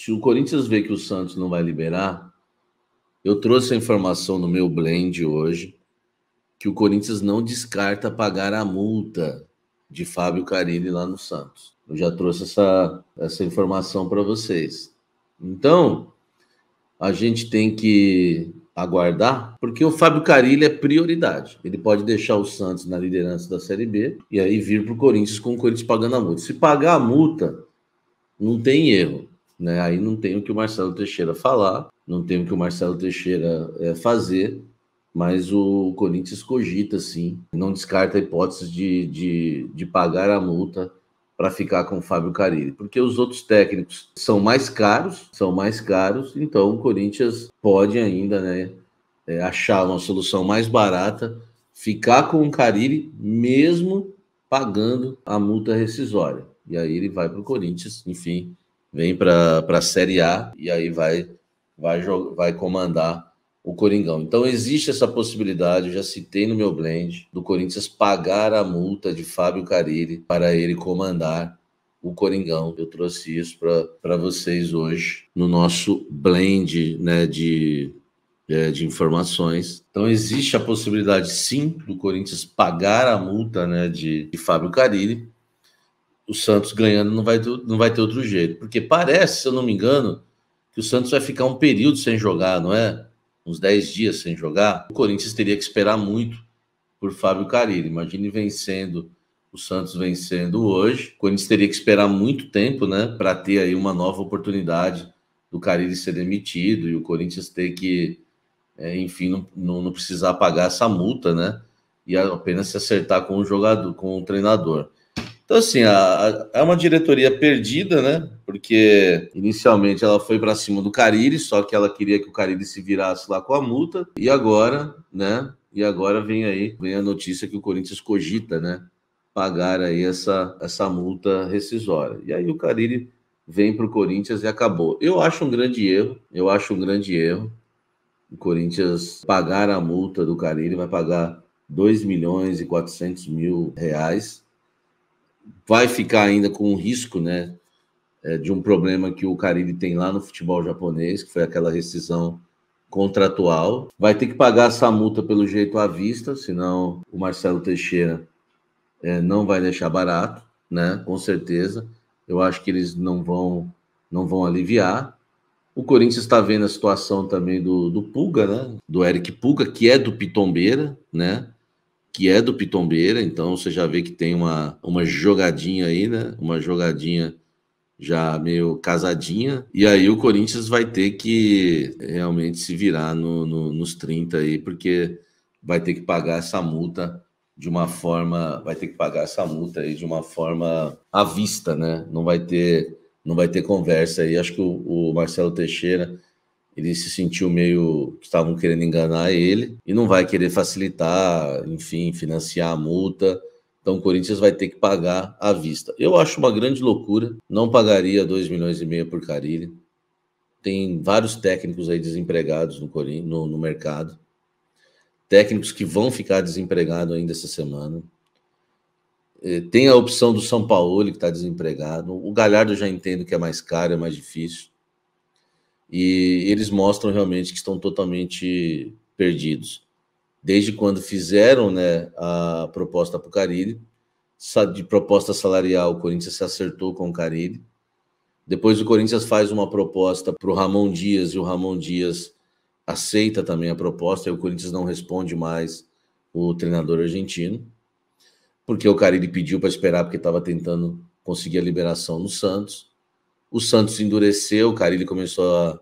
Se o Corinthians vê que o Santos não vai liberar, eu trouxe a informação no meu blend hoje que o Corinthians não descarta pagar a multa de Fábio Carilli lá no Santos. Eu já trouxe essa, essa informação para vocês. Então, a gente tem que aguardar, porque o Fábio Carilli é prioridade. Ele pode deixar o Santos na liderança da Série B e aí vir para o Corinthians com o Corinthians pagando a multa. Se pagar a multa, não tem erro. Né? Aí não tem o que o Marcelo Teixeira falar, não tem o que o Marcelo Teixeira é, fazer, mas o Corinthians cogita sim, não descarta a hipótese de, de, de pagar a multa para ficar com o Fábio Carille, porque os outros técnicos são mais caros, são mais caros, então o Corinthians pode ainda né, é, achar uma solução mais barata, ficar com o Carille mesmo pagando a multa rescisória. E aí ele vai para o Corinthians, enfim, vem para a Série A e aí vai, vai, vai comandar o Coringão. Então existe essa possibilidade, eu já citei no meu blend, do Corinthians pagar a multa de Fábio Carilli para ele comandar o Coringão. Eu trouxe isso para vocês hoje no nosso blend né, de, é, de informações. Então existe a possibilidade sim do Corinthians pagar a multa né, de, de Fábio Carilli o Santos ganhando não vai, ter, não vai ter outro jeito. Porque parece, se eu não me engano, que o Santos vai ficar um período sem jogar, não é? Uns 10 dias sem jogar. O Corinthians teria que esperar muito por Fábio Carille. Imagine vencendo, o Santos vencendo hoje. O Corinthians teria que esperar muito tempo, né? Para ter aí uma nova oportunidade do Carille ser demitido e o Corinthians ter que, é, enfim, não, não, não precisar pagar essa multa, né? E apenas se acertar com o jogador, com o treinador. Então, assim, é uma diretoria perdida, né? Porque inicialmente ela foi para cima do Cariri, só que ela queria que o Cariri se virasse lá com a multa. E agora, né? E agora vem aí, vem a notícia que o Corinthians cogita, né? Pagar aí essa, essa multa rescisória. E aí o Cariri vem para o Corinthians e acabou. Eu acho um grande erro, eu acho um grande erro. O Corinthians pagar a multa do Cariri, vai pagar 2 milhões e 400 mil reais vai ficar ainda com o risco, né, é, de um problema que o Caribe tem lá no futebol japonês, que foi aquela rescisão contratual. Vai ter que pagar essa multa pelo jeito à vista, senão o Marcelo Teixeira é, não vai deixar barato, né? Com certeza. Eu acho que eles não vão não vão aliviar. O Corinthians está vendo a situação também do, do Pulga, né? Do Eric Pulga, que é do Pitombeira, né? que é do Pitombeira, então você já vê que tem uma, uma jogadinha aí, né? Uma jogadinha já meio casadinha. E aí o Corinthians vai ter que realmente se virar no, no, nos 30 aí, porque vai ter que pagar essa multa de uma forma, vai ter que pagar essa multa aí de uma forma à vista, né? Não vai ter, não vai ter conversa aí. Acho que o, o Marcelo Teixeira ele se sentiu meio que estavam querendo enganar ele e não vai querer facilitar, enfim, financiar a multa. Então o Corinthians vai ter que pagar à vista. Eu acho uma grande loucura, não pagaria 2 milhões e meio por Carille. Tem vários técnicos aí desempregados no, no, no mercado. Técnicos que vão ficar desempregados ainda essa semana. É, tem a opção do São Paulo, que está desempregado. O Galhardo já entendo que é mais caro, é mais difícil e eles mostram realmente que estão totalmente perdidos. Desde quando fizeram né, a proposta para o Carilli, de proposta salarial, o Corinthians se acertou com o Carilli. Depois o Corinthians faz uma proposta para o Ramon Dias e o Ramon Dias aceita também a proposta e o Corinthians não responde mais o treinador argentino, porque o Carilli pediu para esperar porque estava tentando conseguir a liberação no Santos. O Santos endureceu, o Carilli começou a,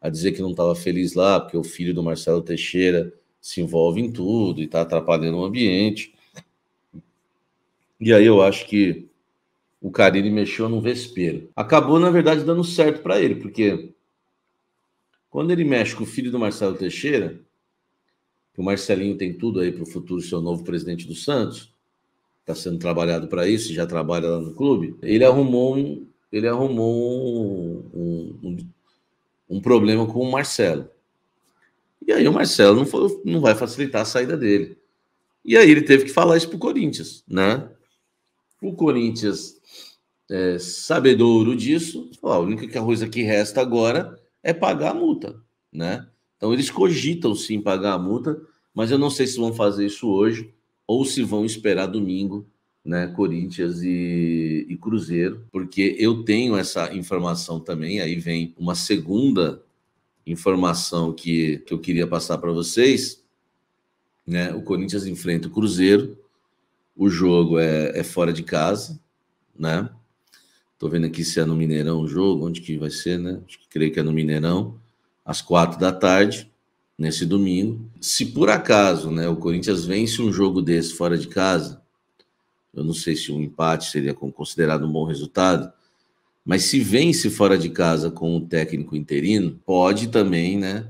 a dizer que não estava feliz lá, porque o filho do Marcelo Teixeira se envolve em tudo e está atrapalhando o ambiente. E aí eu acho que o Carille mexeu no vespeiro. Acabou, na verdade, dando certo para ele, porque quando ele mexe com o filho do Marcelo Teixeira, que o Marcelinho tem tudo aí para o futuro ser o novo presidente do Santos, está sendo trabalhado para isso, já trabalha lá no clube, ele arrumou um, ele arrumou um, um, um problema com o Marcelo. E aí o Marcelo não, foi, não vai facilitar a saída dele. E aí ele teve que falar isso para o Corinthians, né? O Corinthians, é, sabedouro disso, falou, ah, a única coisa que resta agora é pagar a multa, né? Então eles cogitam sim pagar a multa, mas eu não sei se vão fazer isso hoje ou se vão esperar domingo né, Corinthians e, e, Cruzeiro, porque eu tenho essa informação também. Aí vem uma segunda informação que, que eu queria passar para vocês. Né, o Corinthians enfrenta o Cruzeiro, o jogo é, é fora de casa, né? Tô vendo aqui se é no Mineirão o jogo, onde que vai ser, né? Acho que creio que é no Mineirão, às quatro da tarde, nesse domingo. Se por acaso, né, o Corinthians vence um jogo desse fora de casa, eu não sei se um empate seria considerado um bom resultado, mas se vence fora de casa com o um técnico interino, pode também, né,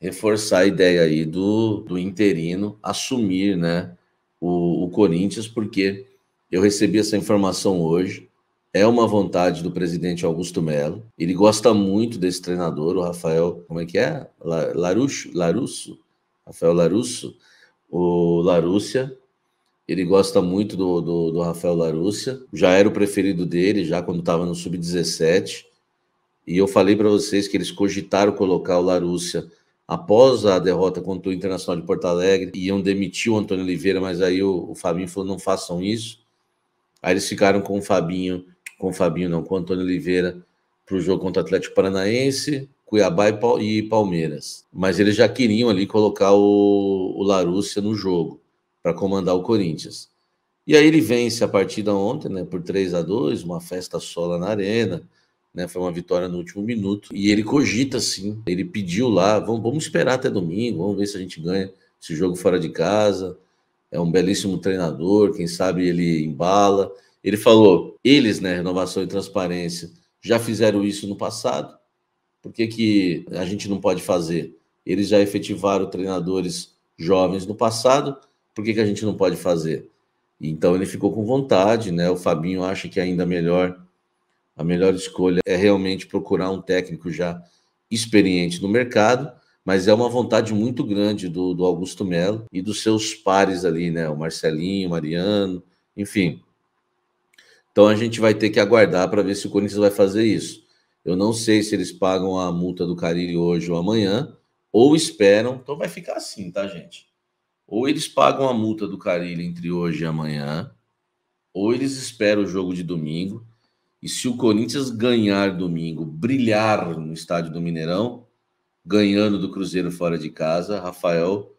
reforçar a ideia aí do, do interino assumir, né, o, o Corinthians, porque eu recebi essa informação hoje. É uma vontade do presidente Augusto Melo. Ele gosta muito desse treinador, o Rafael, como é que é? Larusso, Larusso, Rafael Larusso, o Larúcia, ele gosta muito do, do, do Rafael Larúcia. Já era o preferido dele, já quando estava no Sub-17. E eu falei para vocês que eles cogitaram colocar o Larúcia após a derrota contra o Internacional de Porto Alegre. Iam demitir o Antônio Oliveira, mas aí o, o Fabinho falou: não façam isso. Aí eles ficaram com o Fabinho, com o Fabinho não, com o Antônio Oliveira para o jogo contra o Atlético Paranaense, Cuiabá e Palmeiras. Mas eles já queriam ali colocar o, o Larúcia no jogo para comandar o Corinthians. E aí ele vence a partida ontem, né, por 3 a 2, uma festa sola na arena, né, foi uma vitória no último minuto. E ele cogita sim, ele pediu lá, vamos, vamos esperar até domingo, vamos ver se a gente ganha esse jogo fora de casa. É um belíssimo treinador, quem sabe ele embala. Ele falou, eles, né, renovação e transparência, já fizeram isso no passado. Por que, que a gente não pode fazer? Eles já efetivaram treinadores jovens no passado por que, que a gente não pode fazer? Então ele ficou com vontade, né? O Fabinho acha que ainda melhor, a melhor escolha é realmente procurar um técnico já experiente no mercado, mas é uma vontade muito grande do, do Augusto Melo e dos seus pares ali, né? O Marcelinho, o Mariano, enfim. Então a gente vai ter que aguardar para ver se o Corinthians vai fazer isso. Eu não sei se eles pagam a multa do Cariri hoje ou amanhã, ou esperam. Então vai ficar assim, tá, gente? Ou eles pagam a multa do Carilho entre hoje e amanhã, ou eles esperam o jogo de domingo. E se o Corinthians ganhar domingo, brilhar no estádio do Mineirão, ganhando do Cruzeiro fora de casa, Rafael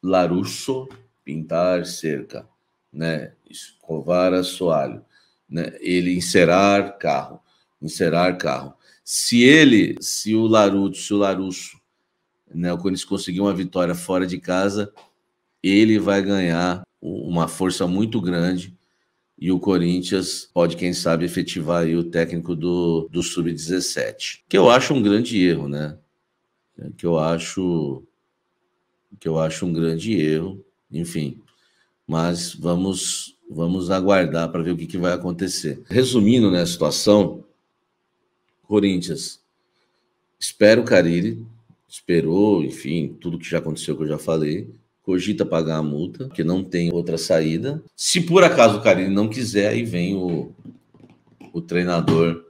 Larusso pintar cerca, né? Escovar assoalho, né? Ele encerar carro, encerar carro. Se ele, se o Larusso, se o Larusso, né, o Corinthians conseguir uma vitória fora de casa, ele vai ganhar uma força muito grande e o Corinthians pode, quem sabe, efetivar aí o técnico do, do Sub-17. Que eu acho um grande erro, né? É, que eu acho que eu acho um grande erro, enfim. Mas vamos vamos aguardar para ver o que, que vai acontecer. Resumindo né, a situação, Corinthians espera o Carille, esperou, enfim, tudo que já aconteceu que eu já falei, cogita pagar a multa, que não tem outra saída. Se por acaso o Carilli não quiser, aí vem o, o treinador,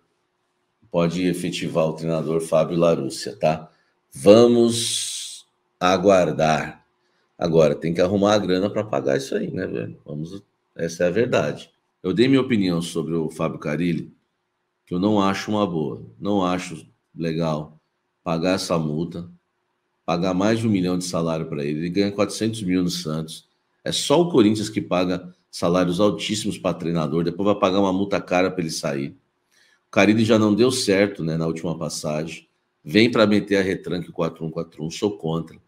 pode efetivar o treinador Fábio Larúcia, tá? Vamos aguardar. Agora, tem que arrumar a grana para pagar isso aí, né, velho? Vamos, essa é a verdade. Eu dei minha opinião sobre o Fábio Carilli, que eu não acho uma boa, não acho legal pagar essa multa, pagar mais de um milhão de salário para ele. Ele ganha 400 mil no Santos. É só o Corinthians que paga salários altíssimos para treinador. Depois vai pagar uma multa cara para ele sair. O Carille já não deu certo né, na última passagem. Vem para meter a retranque 4-1-4-1. Sou contra.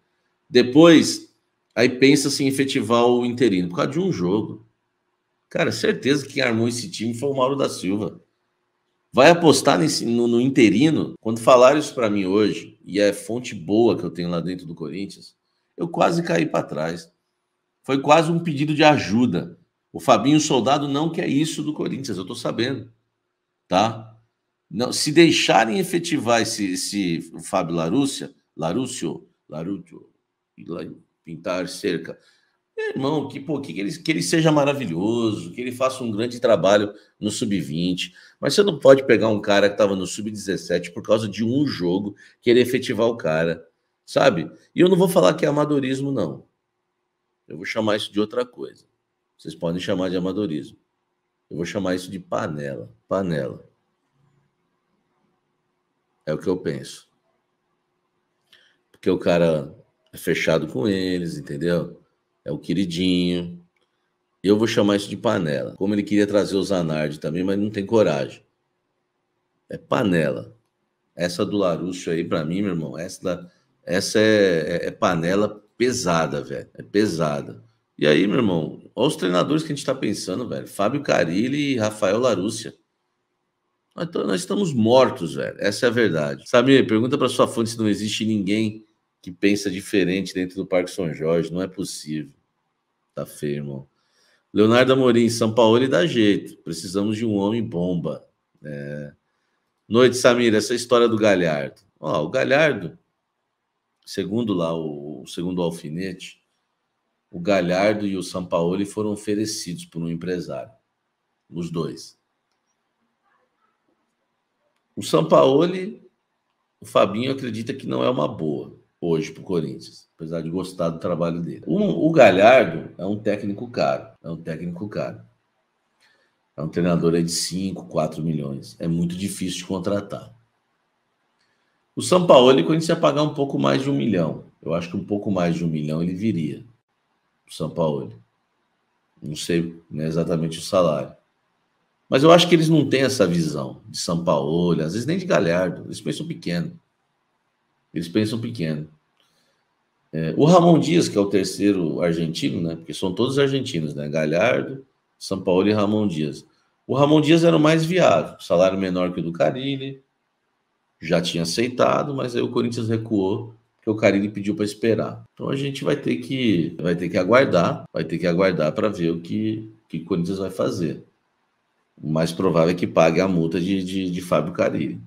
Depois, aí pensa-se em efetivar o interino por causa de um jogo. Cara, certeza que quem armou esse time foi o Mauro da Silva. Vai apostar nesse, no, no interino? Quando falaram isso para mim hoje, e é fonte boa que eu tenho lá dentro do Corinthians, eu quase caí para trás. Foi quase um pedido de ajuda. O Fabinho Soldado não quer isso do Corinthians, eu estou sabendo. Tá? Não, se deixarem efetivar esse, esse Fábio Larúcia, Larúcio, Larúcio, pintar cerca, irmão, que, pô, que, ele, que ele seja maravilhoso, que ele faça um grande trabalho no sub-20. Mas você não pode pegar um cara que estava no sub-17 por causa de um jogo, querer efetivar o cara, sabe? E eu não vou falar que é amadorismo, não. Eu vou chamar isso de outra coisa. Vocês podem chamar de amadorismo. Eu vou chamar isso de panela. Panela. É o que eu penso. Porque o cara é fechado com eles, entendeu? é o queridinho. Eu vou chamar isso de panela. Como ele queria trazer o Zanardi também, mas não tem coragem. É panela. Essa do Larusso aí, para mim, meu irmão, essa, da, essa é, é, é panela pesada, velho. É pesada. E aí, meu irmão, olha os treinadores que a gente está pensando, velho. Fábio Carilli e Rafael Larúcia. Nós, então, nós estamos mortos, velho. Essa é a verdade. Samir, pergunta para sua fonte se não existe ninguém que pensa diferente dentro do Parque São Jorge. Não é possível. Tá feio, irmão. Leonardo Amorim, São Paulo ele dá jeito. Precisamos de um homem bomba. É... Noite, Samir, essa é história do Galhardo. Ó, o Galhardo, segundo lá, o, segundo alfinete, o Galhardo e o São Paulo foram oferecidos por um empresário. Os dois. O São Paulo, o Fabinho acredita que não é uma boa hoje para o Corinthians, apesar de gostar do trabalho dele. O, o Galhardo é um técnico caro, é um técnico caro. É um treinador aí de 5, 4 milhões. É muito difícil de contratar. O São Paulo, ele, quando ia pagar um pouco mais de um milhão, eu acho que um pouco mais de um milhão ele viria. O São Paulo. Não sei né, exatamente o salário. Mas eu acho que eles não têm essa visão de São Paulo, às vezes nem de Galhardo. Eles pensam pequeno. Eles pensam pequeno. É, o Ramon Dias, que é o terceiro argentino, né? Porque são todos argentinos, né? Galhardo, São Paulo e Ramon Dias. O Ramon Dias era o mais viável, salário menor que o do Carilli, já tinha aceitado, mas aí o Corinthians recuou porque o Carilli pediu para esperar. Então a gente vai ter que vai ter que aguardar, vai ter que aguardar para ver o que que o Corinthians vai fazer. O mais provável é que pague a multa de, de, de Fábio Carilli.